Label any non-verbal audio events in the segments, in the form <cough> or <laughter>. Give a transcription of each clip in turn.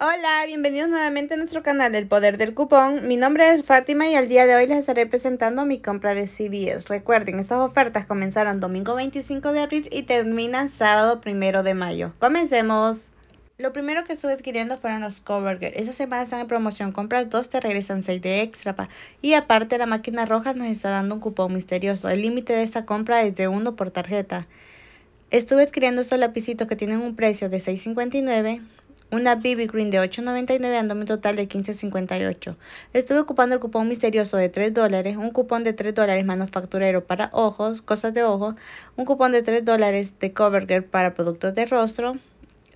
Hola, bienvenidos nuevamente a nuestro canal El Poder del Cupón. Mi nombre es Fátima y al día de hoy les estaré presentando mi compra de CBS. Recuerden, estas ofertas comenzaron domingo 25 de abril y terminan sábado 1 de mayo. Comencemos. Lo primero que estuve adquiriendo fueron los Covergirl. Esta semana están en promoción. Compras dos, te regresan 6 de extra. Y aparte, la máquina roja nos está dando un cupón misterioso. El límite de esta compra es de uno por tarjeta. Estuve adquiriendo estos lapicitos que tienen un precio de $6.59 una BB Green de $8.99 dando un total de $15.58. Estuve ocupando el cupón misterioso de $3 dólares, un cupón de $3 dólares manufacturero para ojos, cosas de ojos, un cupón de $3 dólares de CoverGirl para productos de rostro,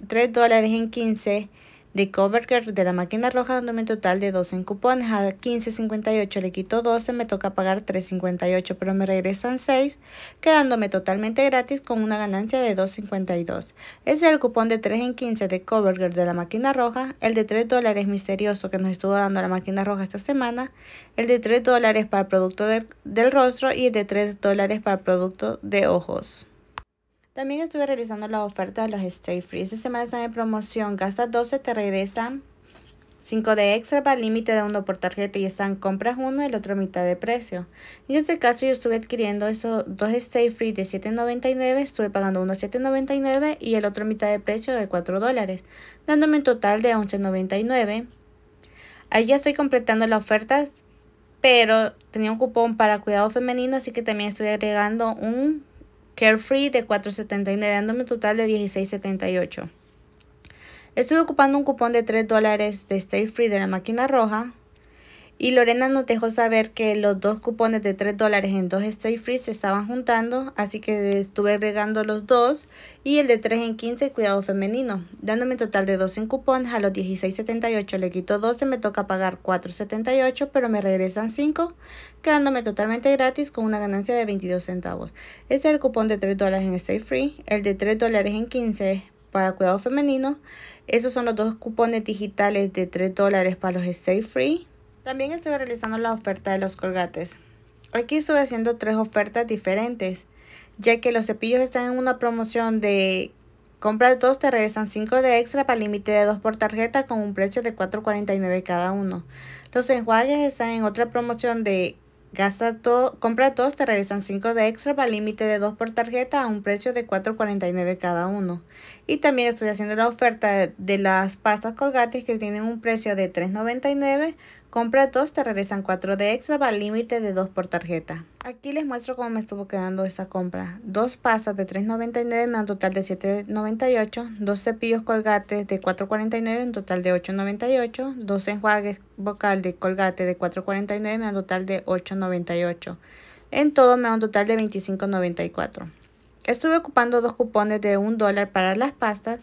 3 dólares en 15 de Covergirl de la máquina roja dándome un total de 12 en cupones a 15.58 le quito 12 me toca pagar 3.58 pero me regresan 6 quedándome totalmente gratis con una ganancia de 2.52 es el cupón de 3 en 15 de Covergirl de la máquina roja el de 3 dólares misterioso que nos estuvo dando la máquina roja esta semana el de 3 dólares para el producto del rostro y el de 3 dólares para el producto de ojos también estuve realizando la oferta de los Stay Free. Esta semana están en promoción. gasta 12, te regresan 5 de extra para el límite de uno por tarjeta y están compras uno y el otro mitad de precio. En este caso yo estuve adquiriendo esos dos Stay Free de $7.99, estuve pagando uno $7.99 y el otro mitad de precio de 4 dólares, dándome un total de $11.99. Ahí ya estoy completando la oferta, pero tenía un cupón para cuidado femenino, así que también estoy agregando un Carefree de 4.79, dándome un total de 16.78. Estoy ocupando un cupón de 3 dólares de Stay Free de la máquina roja y Lorena nos dejó saber que los dos cupones de 3 dólares en dos Stay Free se estaban juntando, así que estuve agregando los dos y el de 3 en 15 cuidado femenino, dándome un total de 12 en cupones a los 16.78 le quito 12, me toca pagar 4.78 pero me regresan 5, quedándome totalmente gratis con una ganancia de 22 centavos. Este es el cupón de 3 dólares en Stay Free, el de 3 dólares en 15 para cuidado femenino, esos son los dos cupones digitales de 3 dólares para los Stay Free también estoy realizando la oferta de los colgates. Aquí estoy haciendo tres ofertas diferentes, ya que los cepillos están en una promoción de compra dos te regresan 5 de extra para límite de 2 por tarjeta con un precio de 4.49 cada uno. Los enjuagues están en otra promoción de Gasta compra dos, te regresan 5 de extra para límite de 2 por tarjeta a un precio de 4.49 cada uno. Y también estoy haciendo la oferta de, de las pastas colgates que tienen un precio de 3.99 compra dos, te regresan 4 de extra, va al límite de 2 por tarjeta. Aquí les muestro cómo me estuvo quedando esta compra. Dos pastas de $3.99 me da un total de $7.98. Dos cepillos colgates de $4.49 un total de $8.98. Dos enjuagues vocal de colgate de $4.49 me da un total de $8.98. En todo me da un total de $25.94. Estuve ocupando dos cupones de $1 para las pastas,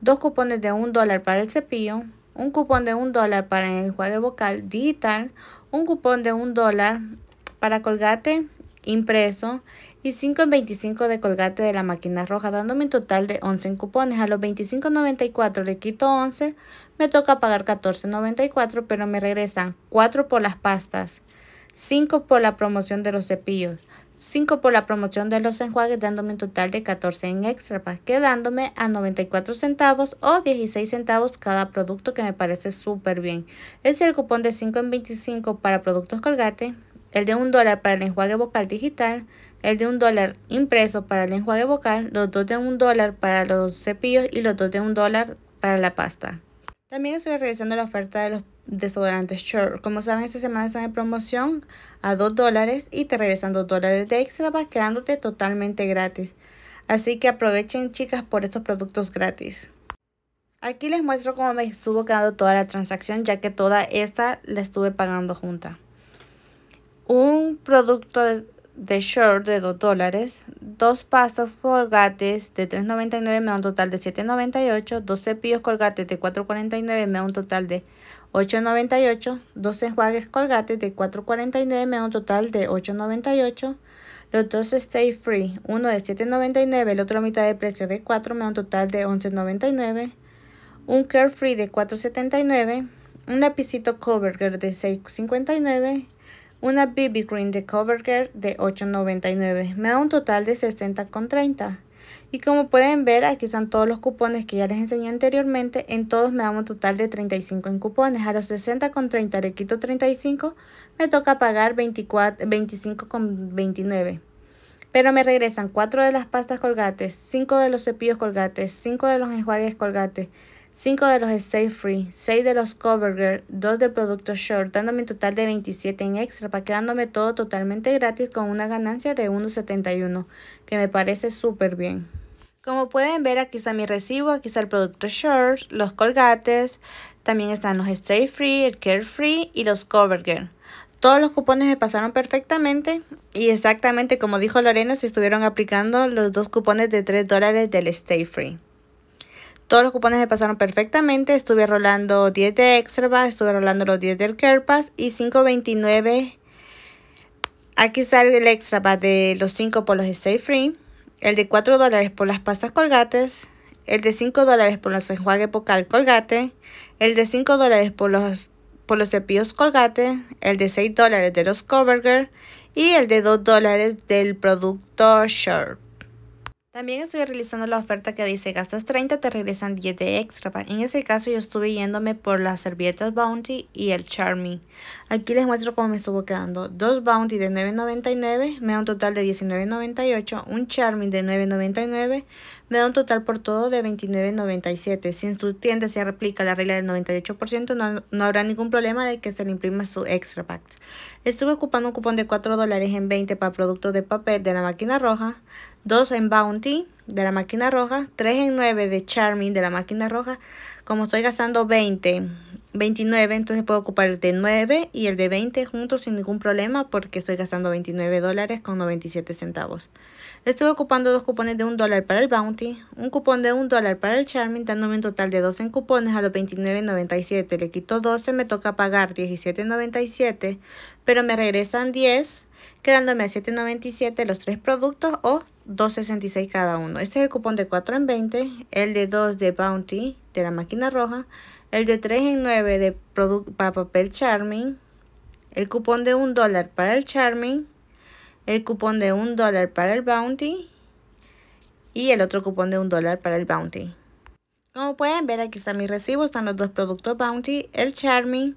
dos cupones de $1 para el cepillo, un cupón de un dólar para el enjuague vocal digital, un cupón de un dólar para colgate impreso y 5 en 25 de colgate de la máquina roja, dándome un total de 11 en cupones. A los 25.94 le quito 11, me toca pagar 14.94, pero me regresan 4 por las pastas, 5 por la promoción de los cepillos, 5 por la promoción de los enjuagues dándome un total de 14 en extra, quedándome a 94 centavos o 16 centavos cada producto que me parece súper bien. Es el cupón de 5 en 25 para productos colgate, el de 1 dólar para el enjuague vocal digital, el de 1 dólar impreso para el enjuague vocal, los dos de 1 dólar para los cepillos y los dos de 1 dólar para la pasta. También estoy revisando la oferta de los desodorantes short, Como saben, esta semana están en promoción a 2 dólares y te regresan 2 dólares de extra, vas quedándote totalmente gratis. Así que aprovechen chicas por estos productos gratis. Aquí les muestro cómo me estuvo quedando toda la transacción, ya que toda esta la estuve pagando junta. Un producto de short de 2 dólares, dos pastas colgates de 3.99 me da un total de 7.98, dos cepillos colgates de 4.49 me da un total de 8.98, 12 enjuagues colgate de 4.49 me da un total de 8.98. Los dos Stay Free, uno de 7.99, el otro a mitad de precio de 4 me da un total de 11.99. Un Free de 4.79, un lapicito Covergirl de 6.59. Una BB Green de Covergirl de 8.99. Me da un total de 60.30. Y como pueden ver, aquí están todos los cupones que ya les enseñé anteriormente. En todos me dan un total de 35 en cupones. A los 60 con 30 le quito 35, me toca pagar 24, Pero me regresan 4 de las pastas colgates, 5 de los cepillos colgates, 5 de los enjuagues colgates, 5 de los Stay Free, 6 de los Covergirl, 2 del producto Short, dándome un total de 27 en extra, para quedándome todo totalmente gratis con una ganancia de 1.71, que me parece súper bien. Como pueden ver, aquí está mi recibo, aquí está el producto Short, los colgates, también están los Stay Free, el Care Free y los Covergirl. Todos los cupones me pasaron perfectamente y exactamente como dijo Lorena, se estuvieron aplicando los dos cupones de 3 dólares del Stay Free. Todos los cupones me pasaron perfectamente. Estuve rolando 10 de Extra, estuve rolando los 10 del Care y 5.29. Aquí sale el Extra de los 5 por los Stay Free. El de 4 dólares por las pastas colgates. El de 5 dólares por los enjuagues pocal colgate. El de 5 dólares por los, por cepillos colgate. El de 6 dólares de los Covergirl. Y el de 2 dólares del producto Sharp. También estoy realizando la oferta que dice gastas 30, te regresan 10 de extra. En ese caso yo estuve yéndome por las servilletas Bounty y el Charming. Aquí les muestro cómo me estuvo quedando. Dos Bounty de $9.99 me da un total de $19.98. Un Charming de $9.99 me da un total por todo de $29.97. Si en su tienda se replica la regla del 98%, no, habrá ningún problema de que se le imprima su extra pack. Estuve ocupando un cupón de $4 dólares en 20 para productos de papel de la máquina roja, 2 en Bounty de la máquina roja, 3 en 9 de Charming de la máquina roja. Como estoy gastando 20 29, entonces puedo ocupar el de 9 y el de 20 juntos sin ningún problema porque estoy gastando 29 dólares con 97 centavos. Estoy ocupando dos cupones de 1 dólar para el Bounty, un cupón de 1 dólar para el Charming, dándome un total de 12 en cupones a los 29.97. Le quito 12, me toca pagar 17.97, pero me regresan 10, quedándome a 7.97 los tres productos o 2.66 cada uno. Este es el cupón de 4 en 20, el de 2 de Bounty de la máquina roja, el de 3 en 9 de para papel Charming, el cupón de 1 dólar para el Charming, el cupón de 1 dólar para el Bounty y el otro cupón de 1 dólar para el Bounty. Como pueden ver, aquí están mis recibos, están los dos productos Bounty, el Charming.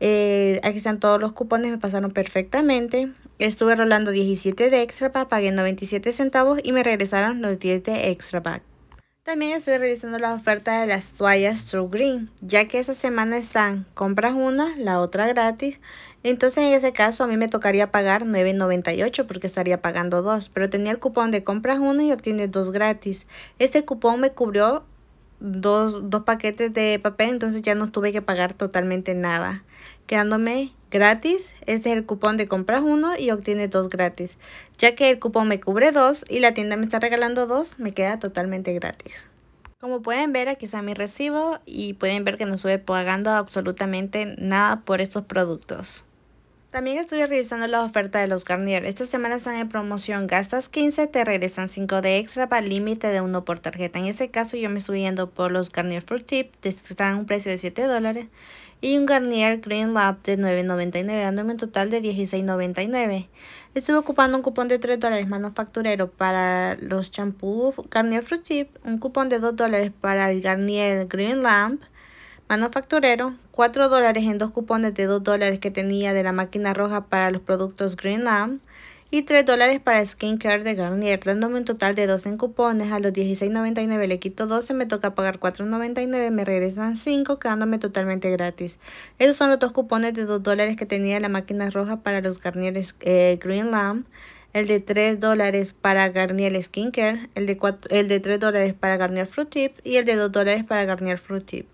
Eh, aquí están todos los cupones, me pasaron perfectamente. Estuve rolando 17 de extra para pagué 97 centavos y me regresaron los 10 de extra pack. También estoy revisando la oferta de las toallas True Green, ya que esa semana están compras una, la otra gratis. Entonces en ese caso a mí me tocaría pagar $9.98 porque estaría pagando dos, pero tenía el cupón de compras una y obtienes dos gratis. Este cupón me cubrió dos, dos paquetes de papel, entonces ya no tuve que pagar totalmente nada, quedándome gratis. Este es el cupón de compras uno y obtienes dos gratis. Ya que el cupón me cubre dos y la tienda me está regalando dos, me queda totalmente gratis. Como pueden ver, aquí está mi recibo y pueden ver que no estuve pagando absolutamente nada por estos productos. También estuve revisando las oferta de los Garnier. Esta semana están en promoción. Gastas 15, te regresan 5 de extra para límite de 1 por tarjeta. En este caso yo me estoy yendo por los Garnier Fruit Tip. que Están a un precio de 7 dólares. Y un Garnier Green Lab de 9.99, dándome un total de 16.99. Estuve ocupando un cupón de 3 dólares manufacturero para los champús Garnier Fruit Tip. Un cupón de 2 dólares para el Garnier Green Lamp Manufacturero, 4 dólares en dos cupones de 2 dólares que tenía de la máquina roja para los productos Green y 3 dólares para skincare de Garnier, dándome un total de 12 en cupones. A los $16.99 le quito 12, me toca pagar $4.99, me regresan 5, quedándome totalmente gratis. Esos son los dos cupones de 2 dólares que tenía la máquina roja para los Garnier eh, Green El de 3 dólares para Garnier Skincare, el de, el de 3 dólares para Garnier Fruit Tip y el de 2 dólares para Garnier Fruit Tip.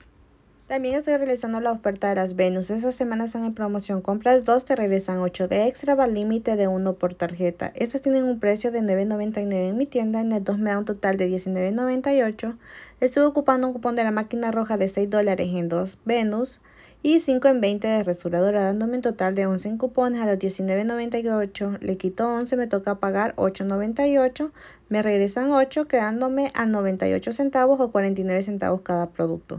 También estoy realizando la oferta de las Venus. Estas semanas están en promoción. Compras 2, te regresan 8 de extra, va límite de 1 por tarjeta. Estas tienen un precio de $9.99 en mi tienda. En el 2 me da un total de $19.98. Estuve ocupando un cupón de la máquina roja de 6 dólares en 2 Venus y 5 en 20 de resuradora, dándome un total de 11 en cupones a los 19.98. Le quito 11, me toca pagar 8.98, me regresan 8, quedándome a 98 centavos o 49 centavos cada producto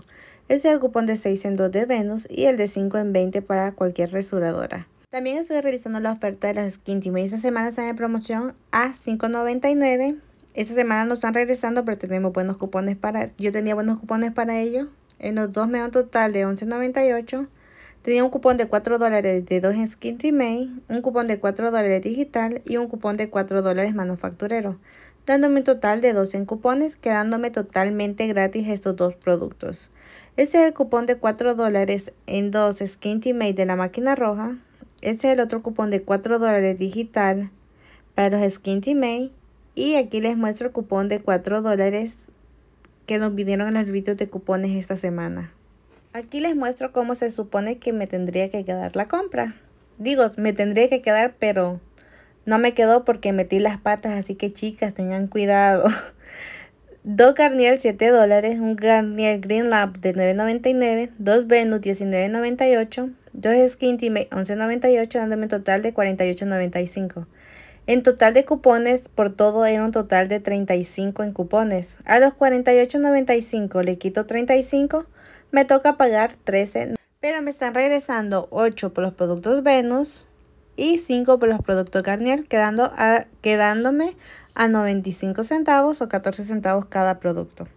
es el cupón de 6 en 2 de Venus y el de 5 en 20 para cualquier resuradora. También estuve realizando la oferta de las Skin Team. Esta semana están en promoción a $5.99. Esta semana no están regresando, pero tenemos buenos cupones para... Yo tenía buenos cupones para ellos. En los dos me da un total de $11.98. Tenía un cupón de 4 de 2 en Skin un cupón de 4 digital y un cupón de 4 manufacturero, dándome un total de 12 en cupones, quedándome totalmente gratis estos dos productos. Este es el cupón de 4 dólares en dos Skinty Made de la máquina roja. Este es el otro cupón de 4 dólares digital para los Skinty Made. Y aquí les muestro el cupón de 4 dólares que nos pidieron en el vídeo de cupones esta semana. Aquí les muestro cómo se supone que me tendría que quedar la compra. Digo, me tendría que quedar, pero no me quedó porque metí las patas, así que chicas, tengan cuidado. <laughs> 2 Carniel 7 dólares, un Garnier Green Lab de 9.99, 2 Venus 19.98, 2 Skin Time 11.98, dándome un total de 48.95. En total de cupones, por todo era un total de 35 en cupones. A los 48.95 le quito 35, me toca pagar 13. Pero me están regresando 8 por los productos Venus, y 5 por los productos Garnier, quedando quedándome a 95 centavos o 14 centavos cada producto.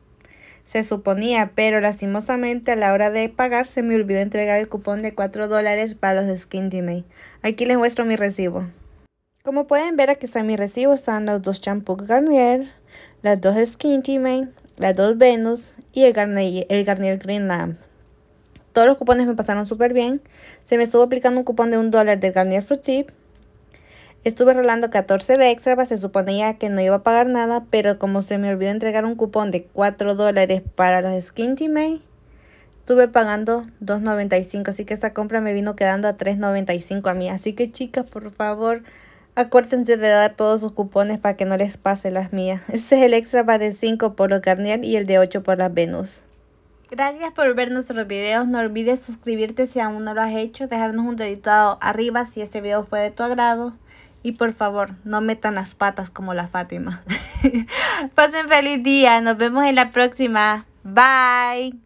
Se suponía, pero lastimosamente a la hora de pagar se me olvidó entregar el cupón de 4 dólares para los Skin team. Aquí les muestro mi recibo. Como pueden ver aquí están mis recibo, están los dos shampoos Garnier, las dos Skin team, las dos Venus y el Garnier, el Garnier Green Lamp todos los cupones me pasaron súper bien. Se me estuvo aplicando un cupón de un dólar del Garnier Fruit Estuve rolando 14 de extra, se suponía que no iba a pagar nada, pero como se me olvidó entregar un cupón de 4 dólares para los Skin May. estuve pagando 2.95, así que esta compra me vino quedando a 3.95 a mí. Así que chicas, por favor, acuérdense de dar todos sus cupones para que no les pase las mías. <laughs> Este es el extra de 5 por los Garnier y el de 8 por las Venus. Gracias por ver nuestros videos, no olvides suscribirte si aún no lo has hecho, dejarnos un dedito arriba si este video fue de tu agrado y por favor no metan las patas como la Fátima. <laughs> Pasen feliz día, nos vemos en la próxima, bye.